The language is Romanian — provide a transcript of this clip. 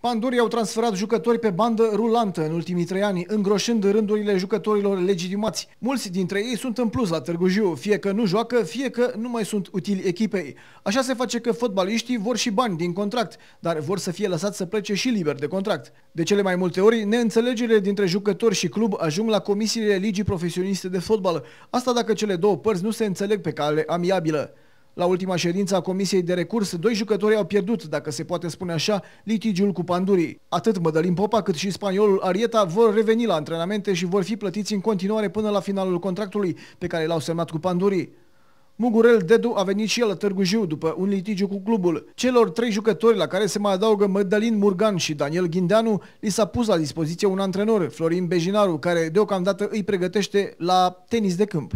Pandurii au transferat jucători pe bandă rulantă în ultimii trei ani, îngroșând rândurile jucătorilor legitimați. Mulți dintre ei sunt în plus la Târgu Jiu, fie că nu joacă, fie că nu mai sunt utili echipei. Așa se face că fotbaliștii vor și bani din contract, dar vor să fie lăsați să plece și liber de contract. De cele mai multe ori, neînțelegerile dintre jucători și club ajung la comisiile ligii profesioniste de fotbal. Asta dacă cele două părți nu se înțeleg pe cale amiabilă. La ultima ședință a Comisiei de Recurs, doi jucători au pierdut, dacă se poate spune așa, litigiul cu pandurii. Atât Mădălin Popa cât și spaniolul Arieta vor reveni la antrenamente și vor fi plătiți în continuare până la finalul contractului pe care l-au semnat cu pandurii. Mugurel Dedu a venit și el la Târgu Jiu după un litigiu cu clubul. Celor trei jucători la care se mai adaugă Mădălin Murgan și Daniel Ghindeanu li s-a pus la dispoziție un antrenor, Florin Bejinaru, care deocamdată îi pregătește la tenis de câmp.